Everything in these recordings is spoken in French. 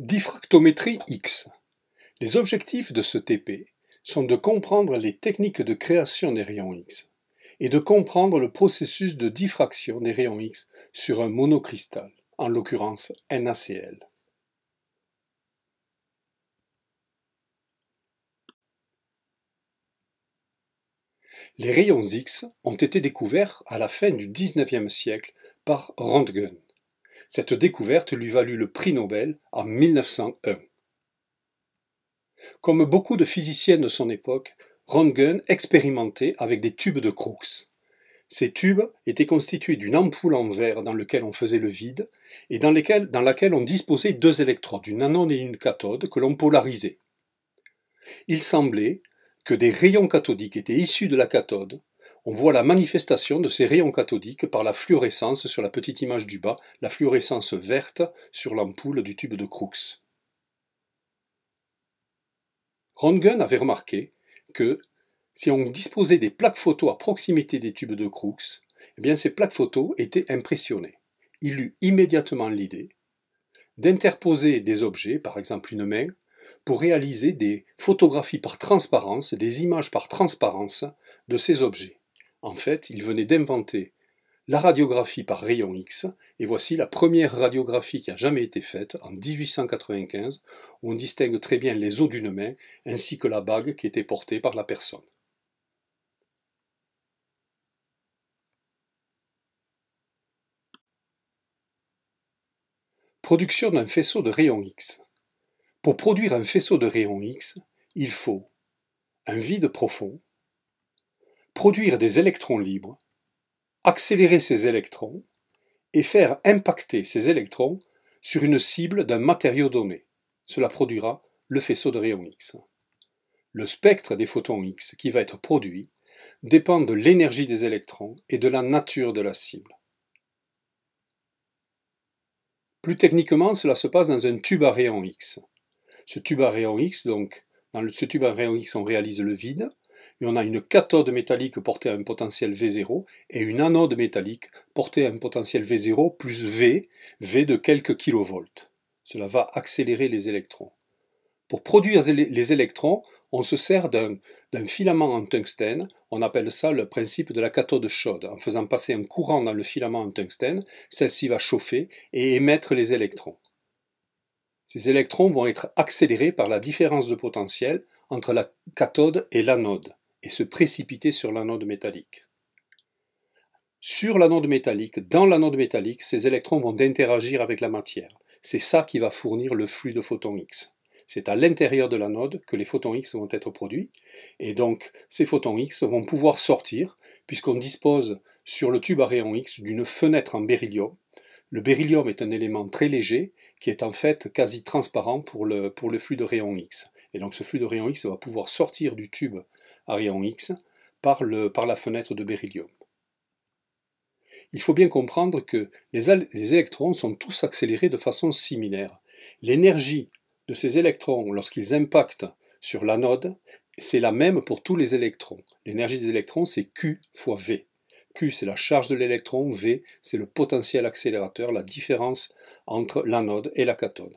Diffractométrie X. Les objectifs de ce TP sont de comprendre les techniques de création des rayons X et de comprendre le processus de diffraction des rayons X sur un monocristal, en l'occurrence NaCl. Les rayons X ont été découverts à la fin du XIXe siècle par Röntgen. Cette découverte lui valut le prix Nobel en 1901. Comme beaucoup de physiciens de son époque, Röntgen expérimentait avec des tubes de Crookes. Ces tubes étaient constitués d'une ampoule en verre dans laquelle on faisait le vide et dans, dans laquelle on disposait deux électrodes, une anode et une cathode, que l'on polarisait. Il semblait que des rayons cathodiques étaient issus de la cathode on voit la manifestation de ces rayons cathodiques par la fluorescence sur la petite image du bas, la fluorescence verte sur l'ampoule du tube de Crookes. Röntgen avait remarqué que si on disposait des plaques photos à proximité des tubes de Crookes, eh bien ces plaques photos étaient impressionnées. Il eut immédiatement l'idée d'interposer des objets, par exemple une main, pour réaliser des photographies par transparence, des images par transparence de ces objets. En fait, il venait d'inventer la radiographie par rayon X, et voici la première radiographie qui a jamais été faite, en 1895, où on distingue très bien les os d'une main, ainsi que la bague qui était portée par la personne. Production d'un faisceau de rayon X. Pour produire un faisceau de rayon X, il faut un vide profond, produire des électrons libres, accélérer ces électrons et faire impacter ces électrons sur une cible d'un matériau donné. Cela produira le faisceau de rayons X. Le spectre des photons X qui va être produit dépend de l'énergie des électrons et de la nature de la cible. Plus techniquement, cela se passe dans un tube à rayons X. Ce tube à rayons X, donc, dans ce tube à rayons X, on réalise le vide, et on a une cathode métallique portée à un potentiel V0 et une anode métallique portée à un potentiel V0 plus V, V de quelques kilovolts. Cela va accélérer les électrons. Pour produire les électrons, on se sert d'un filament en tungstène, on appelle ça le principe de la cathode chaude. En faisant passer un courant dans le filament en tungstène, celle-ci va chauffer et émettre les électrons. Ces électrons vont être accélérés par la différence de potentiel entre la cathode et l'anode et se précipiter sur l'anode métallique. Sur l'anode métallique, dans l'anode métallique, ces électrons vont interagir avec la matière. C'est ça qui va fournir le flux de photons X. C'est à l'intérieur de l'anode que les photons X vont être produits, et donc ces photons X vont pouvoir sortir, puisqu'on dispose sur le tube à rayon X d'une fenêtre en beryllium. Le beryllium est un élément très léger qui est en fait quasi transparent pour le, pour le flux de rayon X. Et donc ce flux de rayon X va pouvoir sortir du tube à rayon X par, le, par la fenêtre de beryllium. Il faut bien comprendre que les, les électrons sont tous accélérés de façon similaire. L'énergie de ces électrons lorsqu'ils impactent sur l'anode, c'est la même pour tous les électrons. L'énergie des électrons, c'est Q fois V. Q, c'est la charge de l'électron, V, c'est le potentiel accélérateur, la différence entre l'anode et la cathode.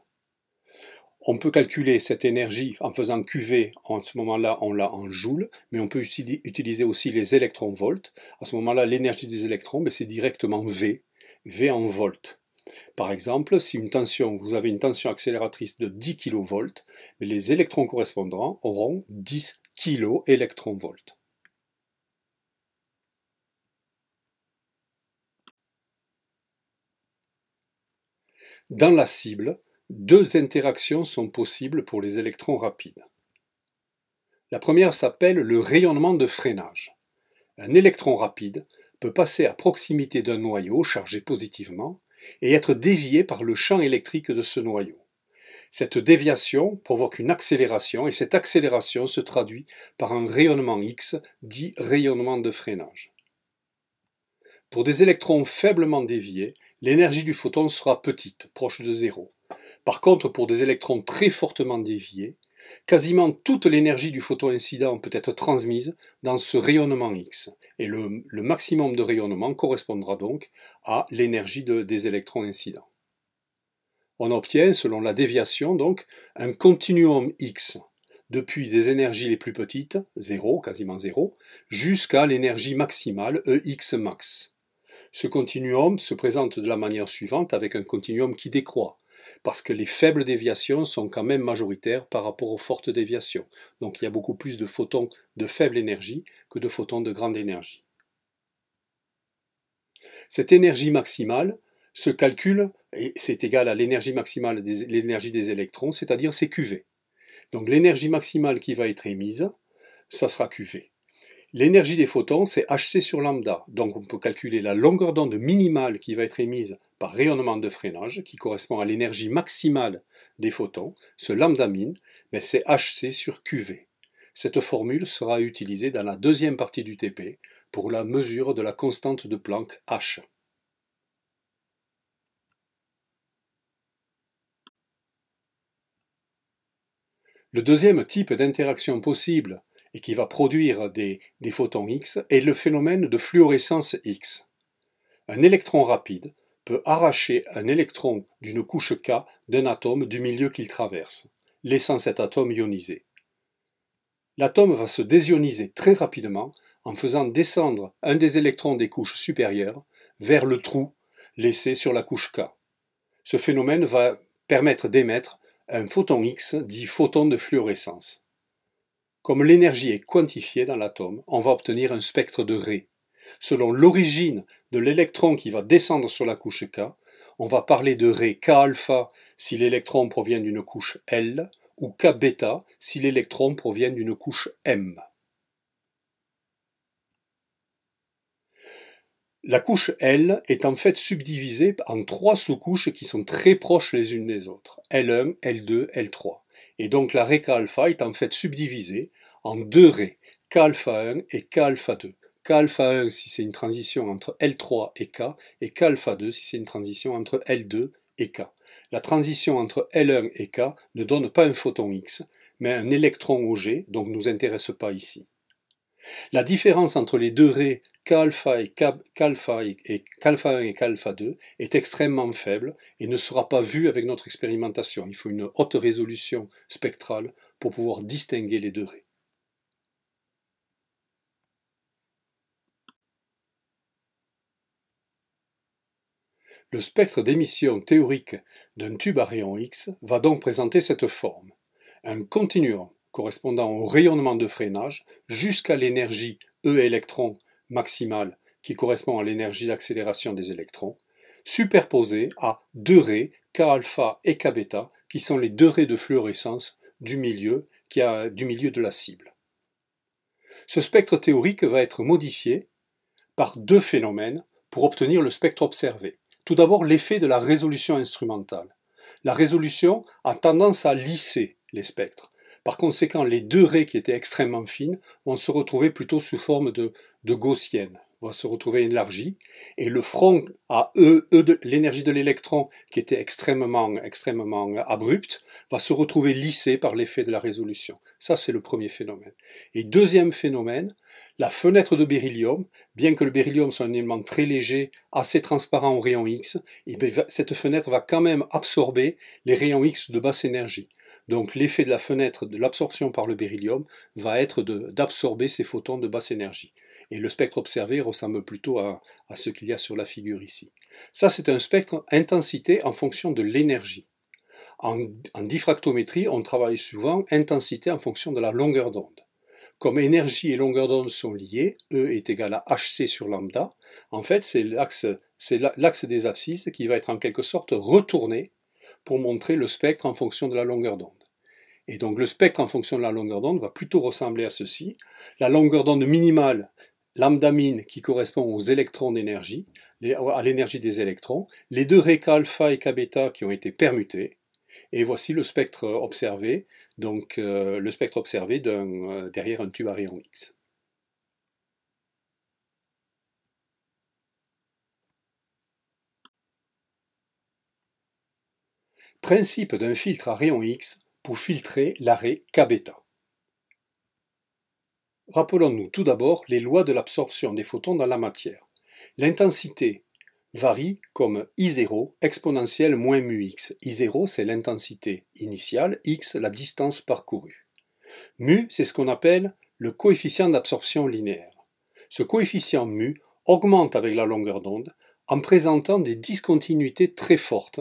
On peut calculer cette énergie en faisant QV, en ce moment-là on l'a en joules, mais on peut utiliser aussi les électronvolts. À ce moment-là, l'énergie des électrons, ben, c'est directement V, V en volts. Par exemple, si une tension, vous avez une tension accélératrice de 10 kV, ben, les électrons correspondants auront 10 kV. électronvolts. Dans la cible, deux interactions sont possibles pour les électrons rapides. La première s'appelle le rayonnement de freinage. Un électron rapide peut passer à proximité d'un noyau chargé positivement et être dévié par le champ électrique de ce noyau. Cette déviation provoque une accélération et cette accélération se traduit par un rayonnement X dit rayonnement de freinage. Pour des électrons faiblement déviés, l'énergie du photon sera petite, proche de zéro. Par contre, pour des électrons très fortement déviés, quasiment toute l'énergie du incident peut être transmise dans ce rayonnement X. Et le, maximum de rayonnement correspondra donc à l'énergie des électrons incidents. On obtient, selon la déviation donc, un continuum X, depuis des énergies les plus petites, 0, quasiment 0, jusqu'à l'énergie maximale EX max. Ce continuum se présente de la manière suivante avec un continuum qui décroît, parce que les faibles déviations sont quand même majoritaires par rapport aux fortes déviations. Donc il y a beaucoup plus de photons de faible énergie que de photons de grande énergie. Cette énergie maximale se calcule, et c'est égal à l'énergie maximale de l'énergie des électrons, c'est-à-dire c'est QV. Donc l'énergie maximale qui va être émise, ça sera QV. L'énergie des photons, c'est hc sur lambda. Donc on peut calculer la longueur d'onde minimale qui va être émise par rayonnement de freinage, qui correspond à l'énergie maximale des photons. Ce lambda min, mais ben, c'est hc sur qv. Cette formule sera utilisée dans la deuxième partie du TP pour la mesure de la constante de Planck h. Le deuxième type d'interaction possible et qui va produire des, photons X est le phénomène de fluorescence X. Un électron rapide peut arracher un électron d'une couche K d'un atome du milieu qu'il traverse, laissant cet atome ionisé. L'atome va se désioniser très rapidement en faisant descendre un des électrons des couches supérieures vers le trou laissé sur la couche K. Ce phénomène va permettre d'émettre un photon X dit photon de fluorescence. Comme l'énergie est quantifiée dans l'atome, on va obtenir un spectre de ray. Selon l'origine de l'électron qui va descendre sur la couche K, on va parler de ray K-alpha si l'électron provient d'une couche L ou k si l'électron provient d'une couche M. La couche L est en fait subdivisée en trois sous-couches qui sont très proches les unes des autres, L1, L2, L3. Et donc la ray K alpha est en fait subdivisée en deux raies, kα 1 et kα 2. kα 1 si c'est une transition entre L3 et K, et kα 2 si c'est une transition entre L2 et K. La transition entre L1 et K ne donne pas un photon X, mais un électron OG, donc ne nous intéresse pas ici. La différence entre les deux raies kα et et k 1 et kα 2 est extrêmement faible et ne sera pas vue avec notre expérimentation. Il faut une haute résolution spectrale pour pouvoir distinguer les deux raies. Le spectre d'émission théorique d'un tube à rayon X va donc présenter cette forme. Un continuum correspondant au rayonnement de freinage jusqu'à l'énergie E électron maximale qui correspond à l'énergie d'accélération des électrons, superposée à deux raies K alpha et K beta qui sont les deux raies de fluorescence du milieu, qui du milieu de la cible. Ce spectre théorique va être modifié par deux phénomènes pour obtenir le spectre observé. Tout d'abord, l'effet de la résolution instrumentale. La résolution a tendance à lisser les spectres. Par conséquent, les deux raies qui étaient extrêmement fines vont se retrouver plutôt sous forme de, gaussiennes va se retrouver élargi, et le front à e, e, de l'énergie de l'électron, qui était extrêmement, extrêmement abrupte, va se retrouver lissé par l'effet de la résolution. Ça, c'est le premier phénomène. Et deuxième phénomène, la fenêtre de beryllium, bien que le beryllium soit un élément très léger, assez transparent aux rayons X, eh cette fenêtre va quand même absorber les rayons X de basse énergie. Donc l'effet de la fenêtre de l'absorption par le beryllium va être d'absorber ces photons de basse énergie. Et le spectre observé ressemble plutôt à, ce qu'il y a sur la figure ici. Ça, c'est un spectre intensité en fonction de l'énergie. En, en, diffractométrie, on travaille souvent intensité en fonction de la longueur d'onde. Comme énergie et longueur d'onde sont liées, E est égal à hc sur lambda, en fait, c'est l'axe des abscisses qui va être en quelque sorte retourné pour montrer le spectre en fonction de la longueur d'onde. Et donc le spectre en fonction de la longueur d'onde va plutôt ressembler à ceci. La longueur d'onde minimale, lambda mine qui correspond aux électrons d'énergie, à l'énergie des électrons, les deux rayons alpha et kβ qui ont été permutés, et voici le spectre observé, donc euh, le spectre observé euh, derrière un tube à rayon X. Principe d'un filtre à rayon X pour filtrer l'arrêt kβ. Rappelons-nous tout d'abord les lois de l'absorption des photons dans la matière. L'intensité varie comme I0 exponentielle moins X. I0 c'est l'intensité initiale, x la distance parcourue. Mu c'est ce qu'on appelle le coefficient d'absorption linéaire. Ce coefficient mu augmente avec la longueur d'onde en présentant des discontinuités très fortes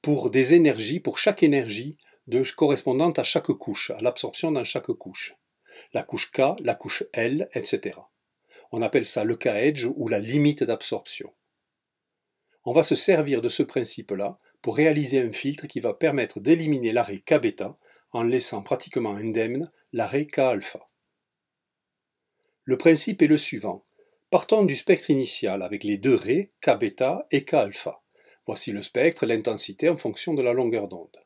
pour des énergies, pour chaque énergie de, correspondante à chaque couche, à l'absorption dans chaque couche la couche K, la couche L, etc. On appelle ça le K-edge ou la limite d'absorption. On va se servir de ce principe-là pour réaliser un filtre qui va permettre d'éliminer l'arrêt K-bêta en laissant pratiquement indemne l'arrêt K-alpha. Le principe est le suivant. Partons du spectre initial avec les deux rays, K-bêta et K-alpha. Voici le spectre, l'intensité en fonction de la longueur d'onde.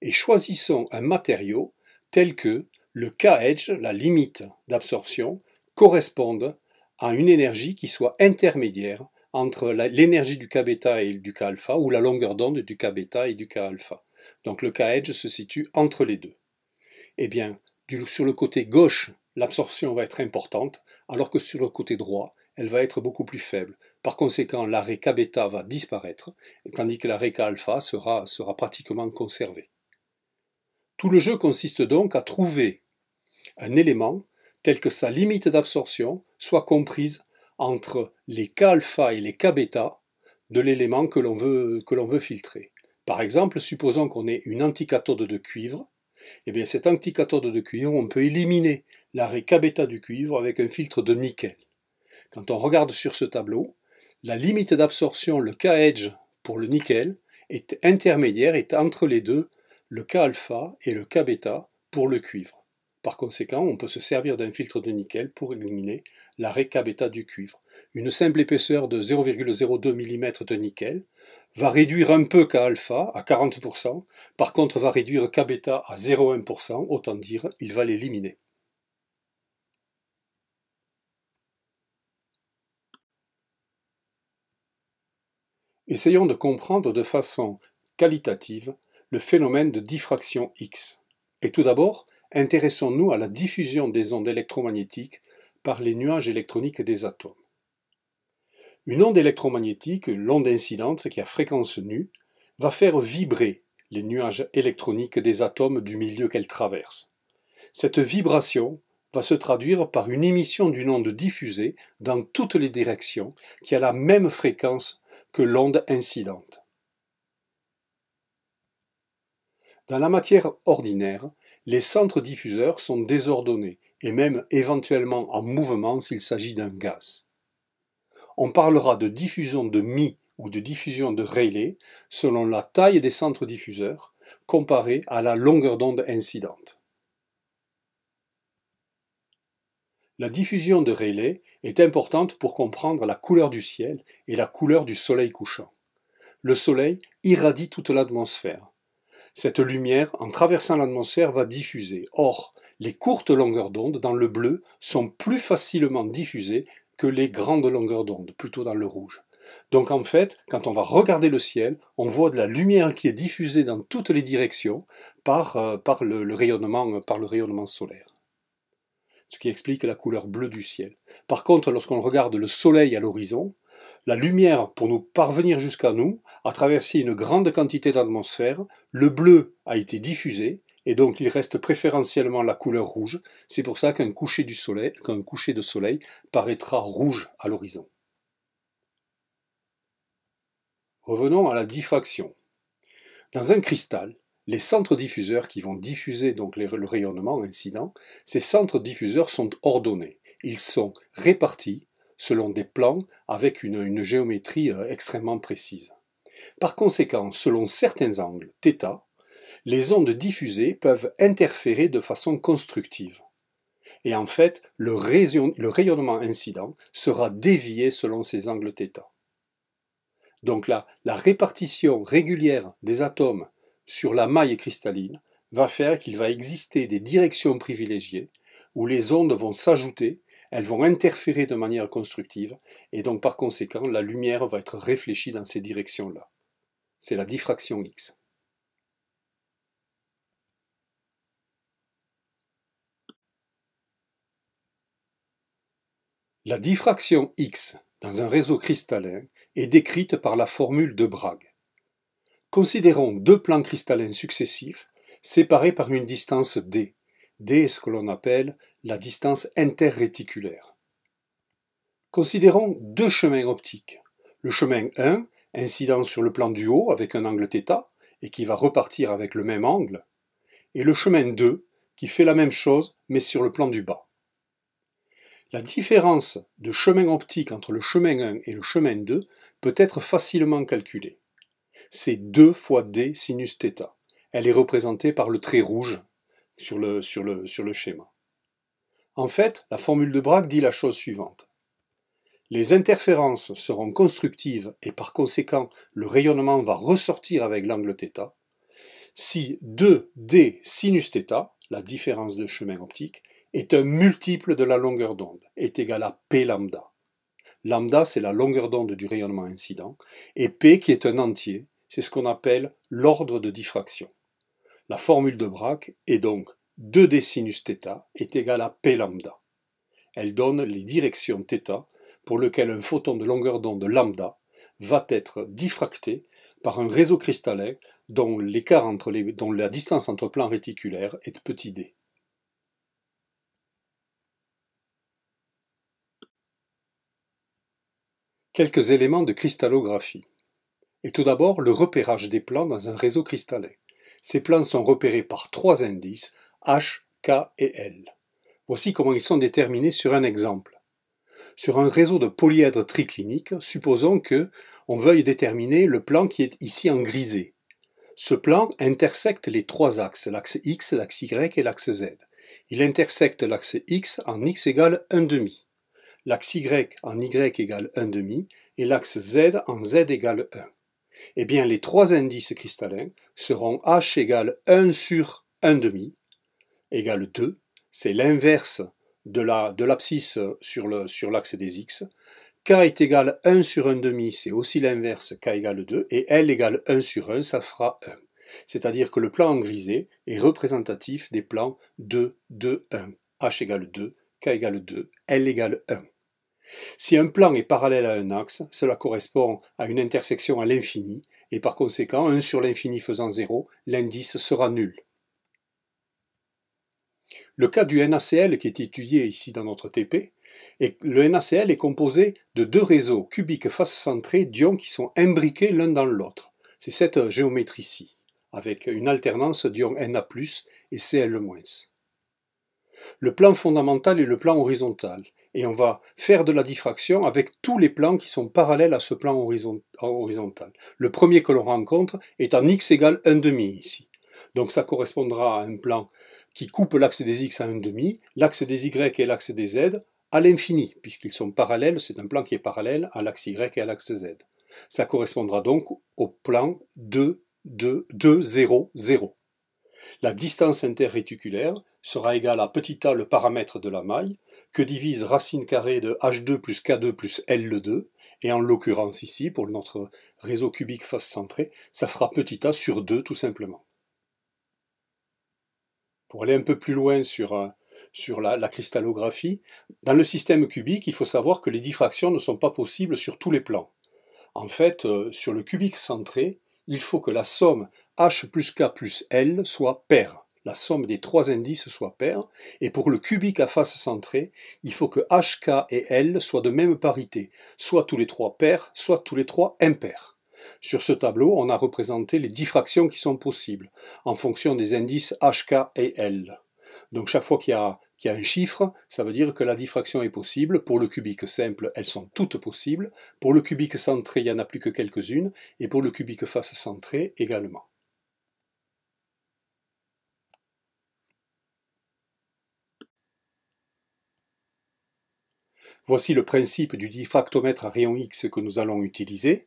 Et choisissons un matériau tel que le k-edge, la limite d'absorption, correspond à une énergie qui soit intermédiaire entre l'énergie du k-bêta et du k-alpha, ou la longueur d'onde du k-bêta et du k-alpha. Donc le k-edge se situe entre les deux. Eh bien, sur le côté gauche, l'absorption va être importante, alors que sur le côté droit, elle va être beaucoup plus faible. Par conséquent, l'arrêt k-bêta va disparaître, tandis que l'arrêt K-alpha sera, sera pratiquement conservé. Tout le jeu consiste donc à trouver un élément, tel que sa limite d'absorption, soit comprise entre les K alpha et les K de l'élément que l'on veut, veut, filtrer. Par exemple, supposons qu'on ait une anticathode de cuivre, et eh bien cette anticathode de cuivre, on peut éliminer l'arrêt K bêta du cuivre avec un filtre de nickel. Quand on regarde sur ce tableau, la limite d'absorption, le K edge pour le nickel, est intermédiaire, est entre les deux, le K alpha et le K pour le cuivre. Par conséquent, on peut se servir d'un filtre de nickel pour éliminer la Kβ du cuivre. Une simple épaisseur de 0,02 mm de nickel va réduire un peu K alpha à 40%, par contre va réduire K bêta à 0,1%, autant dire il va l'éliminer. Essayons de comprendre de façon qualitative le phénomène de diffraction X. Et tout d'abord, intéressons-nous à la diffusion des ondes électromagnétiques par les nuages électroniques des atomes. Une onde électromagnétique, l'onde incidente qui a fréquence nue, va faire vibrer les nuages électroniques des atomes du milieu qu'elle traverse. Cette vibration va se traduire par une émission d'une onde diffusée dans toutes les directions qui a la même fréquence que l'onde incidente. Dans la matière ordinaire, les centres diffuseurs sont désordonnés et même éventuellement en mouvement s'il s'agit d'un gaz. On parlera de diffusion de mi ou de diffusion de Rayleigh selon la taille des centres diffuseurs comparée à la longueur d'onde incidente. La diffusion de Rayleigh est importante pour comprendre la couleur du ciel et la couleur du soleil couchant. Le soleil irradie toute l'atmosphère, cette lumière, en traversant l'atmosphère, va diffuser. Or, les courtes longueurs d'onde dans le bleu sont plus facilement diffusées que les grandes longueurs d'onde, plutôt dans le rouge. Donc en fait, quand on va regarder le ciel, on voit de la lumière qui est diffusée dans toutes les directions par, euh, euh, par le rayonnement solaire ce qui explique la couleur bleue du ciel. Par contre, lorsqu'on regarde le soleil à l'horizon, la lumière, pour nous parvenir jusqu'à nous, a traversé une grande quantité d'atmosphère, le bleu a été diffusé, et donc il reste préférentiellement la couleur rouge. C'est pour ça qu'un coucher, du soleil, qu'un coucher de soleil paraîtra rouge à l'horizon. Revenons à la diffraction. Dans un cristal, les centres diffuseurs qui vont diffuser donc le rayonnement incident, ces centres diffuseurs sont ordonnés. Ils sont répartis selon des plans avec une, géométrie euh, extrêmement précise. Par conséquent, selon certains angles, θ, les ondes diffusées peuvent interférer de façon constructive. Et en fait, le, le rayonnement incident sera dévié selon ces angles θ. Donc là, la répartition régulière des atomes sur la maille cristalline va faire qu'il va exister des directions privilégiées où les ondes vont s'ajouter elles vont interférer de manière constructive, et donc par conséquent, la lumière va être réfléchie dans ces directions-là. C'est la diffraction X. La diffraction X dans un réseau cristallin est décrite par la formule de Bragg. Considérons deux plans cristallins successifs séparés par une distance d est ce que l'on appelle la distance interréticulaire. Considérons deux chemins optiques. Le chemin 1, incident sur le plan du haut avec un angle θ et qui va repartir avec le même angle, et le chemin 2, qui fait la même chose mais sur le plan du bas. La différence de chemin optique entre le chemin 1 et le chemin 2 peut être facilement calculée. C'est 2 fois d sinus Elle est représentée par le trait rouge sur le, sur le, sur le schéma. En fait, la formule de Braque dit la chose suivante. Les interférences seront constructives et par conséquent le rayonnement va ressortir avec l'angle θ si 2d sinus la différence de chemin optique, est un multiple de la longueur d'onde, est égal à p lambda. Lambda, c'est la longueur d'onde du rayonnement incident, et p qui est un entier, c'est ce qu'on appelle l'ordre de diffraction. La formule de Braque est donc 2d sinus est égale à p lambda. Elle donne les directions θ pour lesquelles un photon de longueur d'onde lambda va être diffracté par un réseau cristallin dont, l'écart entre dont la distance entre plans réticulaires est petit d. Quelques éléments de cristallographie. Et tout d'abord, le repérage des plans dans un réseau cristallin. Ces plans sont repérés par trois indices H, K et L. Voici comment ils sont déterminés sur un exemple. Sur un réseau de polyèdres tricliniques, supposons que on veuille déterminer le plan qui est ici en grisé. Ce plan intersecte les trois axes, l'axe X, l'axe Y et l'axe Z. Il intersecte l'axe X en X égale demi, l'axe Y en Y égale demi et l'axe Z en Z égale 1. Eh bien les trois indices cristallins seront H égale 1 sur 1,5 égale 2, c'est l'inverse de l'abscisse la, de sur l'axe sur des x, k est égal 1 sur 1,5, c'est aussi l'inverse, k égale 2, et l égale 1 sur 1, ça fera 1. C'est-à-dire que le plan en grisé est représentatif des plans 2, 2, 1, h égale 2, k égale 2, l égale 1. Si un plan est parallèle à un axe, cela correspond à une intersection à l'infini, et par conséquent 1 sur l'infini faisant 0, l'indice sera nul. Le cas du NaCl qui est étudié ici dans notre TP, le NaCl est composé de deux réseaux cubiques face centrés d'ions qui sont imbriqués l'un dans l'autre. C'est cette géométrie-ci, avec une alternance d'ions Na+, et Cl-. Le plan fondamental est le plan horizontal et on va faire de la diffraction avec tous les plans qui sont parallèles à ce plan horizontal. Le premier que l'on rencontre est en x égale 1,5 ici. Donc ça correspondra à un plan qui coupe l'axe des x à 1,5, l'axe des y et l'axe des z à l'infini, puisqu'ils sont parallèles, c'est un plan qui est parallèle à l'axe y et à l'axe z. Ça correspondra donc au plan 2, 2, 2, 0, 0. La distance interréticulaire sera égale à petit a le paramètre de la maille, que divise racine carrée de h2 plus k2 plus l2, et en l'occurrence ici, pour notre réseau cubique face centrée, ça fera petit a sur 2 tout simplement. Pour aller un peu plus loin sur, euh, sur la, la cristallographie, dans le système cubique, il faut savoir que les diffractions ne sont pas possibles sur tous les plans. En fait, euh, sur le cubique centré, il faut que la somme h plus k plus l soit paire la somme des trois indices soit paire, et pour le cubique à face centrée, il faut que HK et L soient de même parité, soit tous les trois pairs, soit tous les trois impairs. Sur ce tableau, on a représenté les diffractions qui sont possibles, en fonction des indices HK et L. Donc chaque fois qu'il y a un chiffre, ça veut dire que la diffraction est possible. Pour le cubique simple, elles sont toutes possibles. Pour le cubique centré, il n'y en a plus que quelques-unes. Et pour le cubique face centrée également. Voici le principe du diffractomètre à rayon X que nous allons utiliser.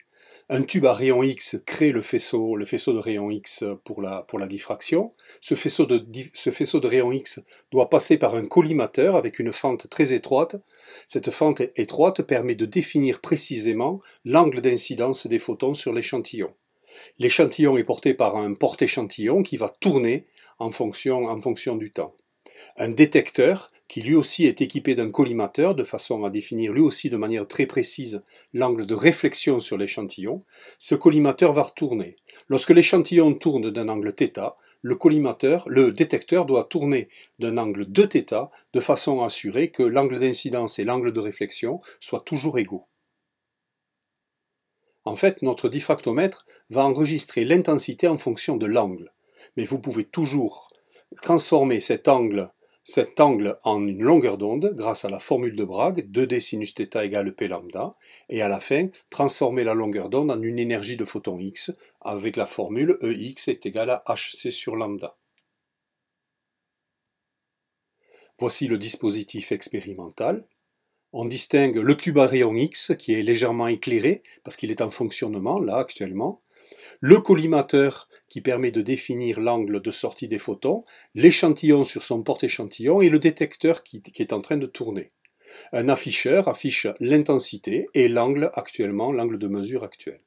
Un tube à rayon X crée le faisceau, le faisceau de rayon X pour la, diffraction. Ce faisceau, de, ce rayon X doit passer par un collimateur avec une fente très étroite. Cette fente étroite permet de définir précisément l'angle d'incidence des photons sur l'échantillon. L'échantillon est porté par un porte-échantillon qui va tourner en fonction du temps. Un détecteur qui lui aussi est équipé d'un collimateur de façon à définir lui aussi de manière très précise l'angle de réflexion sur l'échantillon, ce collimateur va retourner. Lorsque l'échantillon tourne d'un angle θ, le collimateur, le détecteur doit tourner d'un angle 2θ de façon à assurer que l'angle d'incidence et l'angle de réflexion soient toujours égaux. En fait, notre diffractomètre va enregistrer l'intensité en fonction de l'angle, mais vous pouvez toujours transformer cet angle cet angle en une longueur d'onde, grâce à la formule de Bragg, 2d sinus égale p lambda, et à la fin, transformer la longueur d'onde en une énergie de photon x, avec la formule EX est égale à hc sur lambda. Voici le dispositif expérimental. On distingue le tube à rayon X qui est légèrement éclairé parce qu'il est en fonctionnement là actuellement le collimateur qui permet de définir l'angle de sortie des photons, l'échantillon sur son porte-échantillon et le détecteur qui, est en train de tourner. Un afficheur affiche l'intensité et l'angle actuellement, l'angle de mesure actuel.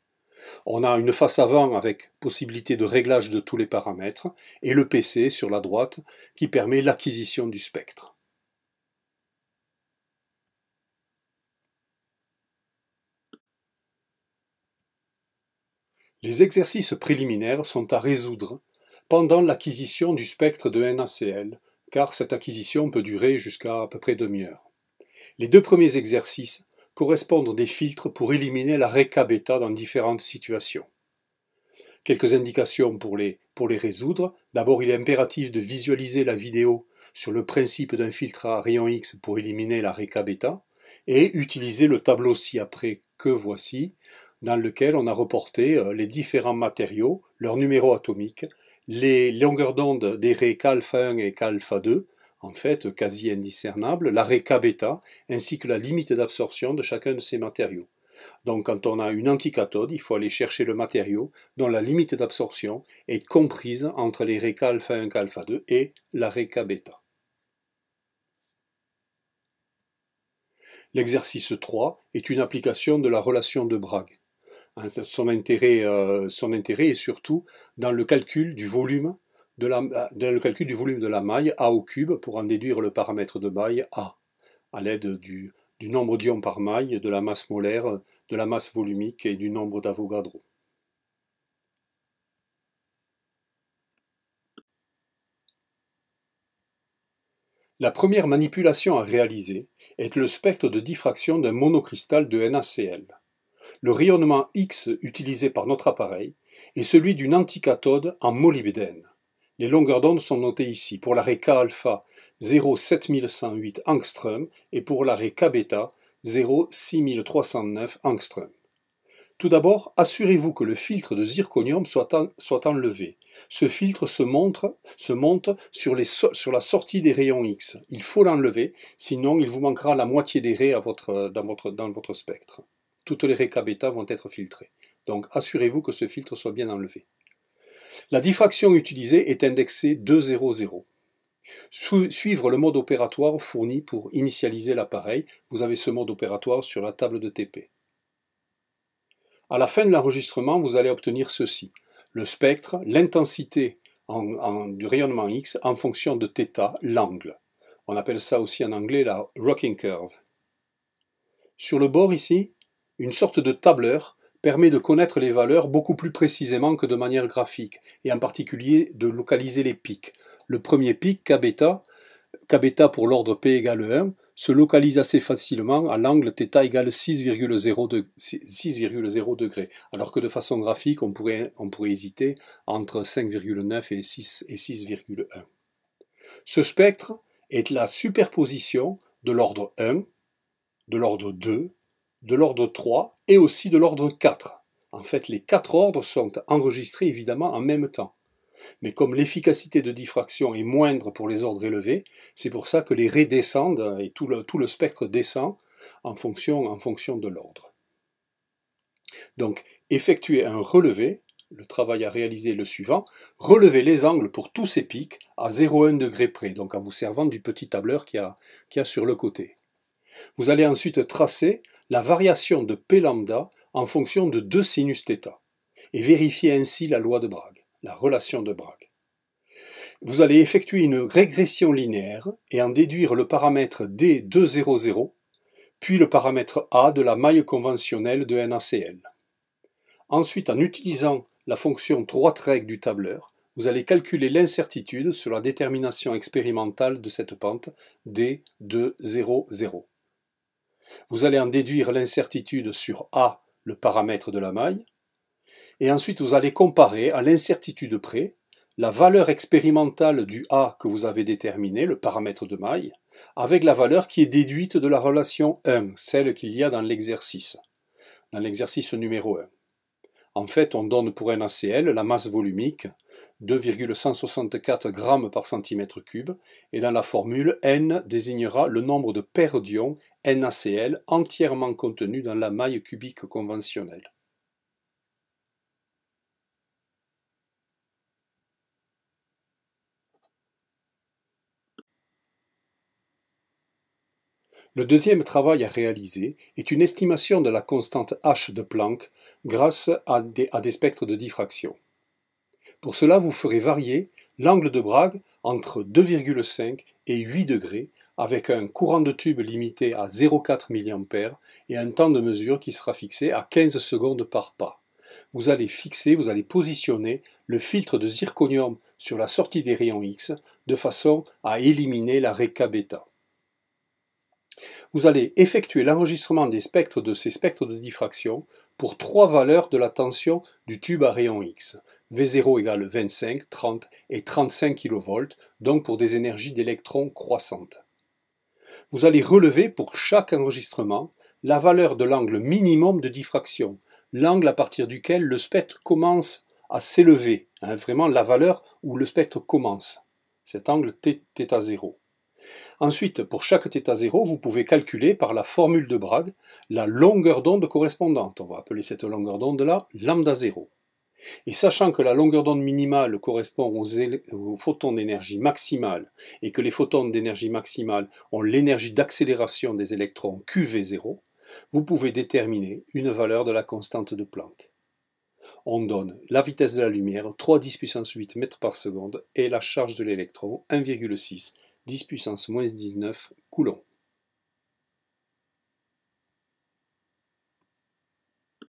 On a une face avant avec possibilité de réglage de tous les paramètres et le PC sur la droite qui permet l'acquisition du spectre. Les exercices préliminaires sont à résoudre pendant l'acquisition du spectre de NaCl, car cette acquisition peut durer jusqu'à à peu près demi-heure. Les deux premiers exercices correspondent des filtres pour éliminer la réca bêta dans différentes situations. Quelques indications pour les, pour les résoudre. D'abord, il est impératif de visualiser la vidéo sur le principe d'un filtre à rayon X pour éliminer la réca bêta et utiliser le tableau ci-après que voici dans lequel on a reporté euh, les différents matériaux, leurs numéros atomiques, les longueurs d'onde des raies kα 1 et kα 2 en fait quasi indiscernables, la raie ainsi que la limite d'absorption de chacun de ces matériaux. Donc quand on a une anticathode, il faut aller chercher le matériau dont la limite d'absorption est comprise entre les raies kα 1 kα 2 et la raie Kβ. L'exercice 3 est une application de la relation de Bragg. Hein, son intérêt, est euh, surtout dans le calcul du volume de la, le calcul du volume de la maille A au cube pour en déduire le paramètre de maille A à l'aide du, du, nombre d'ions par maille, de la masse molaire, de la masse volumique et du nombre d'Avogadro. La première manipulation à réaliser est le spectre de diffraction d'un monocristal de NaCl le rayonnement X utilisé par notre appareil est celui d'une anticathode en molybdène. Les longueurs d'onde sont notées ici pour l'arrêt K alpha 07108 angstrom et pour l'arrêt K 06309 angstrom. Tout d'abord, assurez-vous que le filtre de zirconium soit, enlevé. Ce filtre se, montre, se monte sur, la sortie des rayons X. Il faut l'enlever, sinon il vous manquera la moitié des raies dans votre spectre toutes les réca vont être filtrées. Donc assurez-vous que ce filtre soit bien enlevé. La diffraction utilisée est indexée 2.0.0. Suivre le mode opératoire fourni pour initialiser l'appareil, vous avez ce mode opératoire sur la table de TP. À la fin de l'enregistrement, vous allez obtenir ceci, le spectre, l'intensité du rayonnement X en fonction de θ, l'angle. On appelle ça aussi en anglais la rocking curve. Sur le bord ici, une sorte de tableur permet de connaître les valeurs beaucoup plus précisément que de manière graphique, et en particulier de localiser les pics. Le premier pic, Kβ, Kβ pour l'ordre P égale 1, se localise assez facilement à l'angle θ égale 6,0 degrés, alors que de façon graphique, on pourrait, hésiter entre 5,9 et 6,1. Et Ce spectre est la superposition de l'ordre 1, de l'ordre 2 de l'ordre 3 et aussi de l'ordre 4. En fait, les quatre ordres sont enregistrés évidemment en même temps. Mais comme l'efficacité de diffraction est moindre pour les ordres élevés, c'est pour ça que les raies descendent et tout le, tout le spectre descend en fonction, en fonction de l'ordre. Donc, effectuez un relevé, le travail à réaliser est le suivant, Relevez les angles pour tous ces pics à 0,1 degré près, donc en vous servant du petit tableur qu'il y a sur le côté. Vous allez ensuite tracer la variation de P lambda en fonction de deux sinus et vérifier ainsi la loi de Bragg, la relation de Bragg. Vous allez effectuer une régression linéaire et en déduire le paramètre D200, puis le paramètre A de la maille conventionnelle de NaCl. Ensuite, en utilisant la fonction 3 règle du tableur, vous allez calculer l'incertitude sur la détermination expérimentale de cette pente D200. Vous allez en déduire l'incertitude sur A, le paramètre de la maille, et ensuite vous allez comparer à l'incertitude près la valeur expérimentale du A que vous avez déterminé, le paramètre de maille, avec la valeur qui est déduite de la relation 1, celle qu'il y a dans l'exercice, dans l'exercice numéro 1. En fait, on donne pour un ACL la masse volumique 2,164 g par centimètre cube, et dans la formule, N désignera le nombre de paires d'ions NaCl entièrement contenus dans la maille cubique conventionnelle. Le deuxième travail à réaliser est une estimation de la constante H de Planck grâce à des spectres de diffraction. Pour cela, vous ferez varier l'angle de Bragg entre 2,5 et 8 degrés avec un courant de tube limité à 0,4 mA et un temps de mesure qui sera fixé à 15 secondes par pas. Vous allez fixer, vous allez positionner le filtre de zirconium sur la sortie des rayons X de façon à éliminer la réca bêta. Vous allez effectuer l'enregistrement des spectres de ces spectres de diffraction pour trois valeurs de la tension du tube à rayon X, V0 égale 25, 30 et 35 kV, donc pour des énergies d'électrons croissantes. Vous allez relever pour chaque enregistrement la valeur de l'angle minimum de diffraction, l'angle à partir duquel le spectre commence à s'élever, hein, vraiment la valeur où le spectre commence, cet angle θ0. Ensuite, pour chaque θ0, vous pouvez calculer par la formule de Bragg la longueur d'onde correspondante. On va appeler cette longueur d'onde là λ 0. Et sachant que la longueur d'onde minimale correspond aux, photons d'énergie maximale et que les photons d'énergie maximale ont l'énergie d'accélération des électrons QV0, vous pouvez déterminer une valeur de la constante de Planck. On donne la vitesse de la lumière 3 10 puissance 8 mètres par seconde et la charge de l'électron 1,6 10 puissance moins 19 coulombs.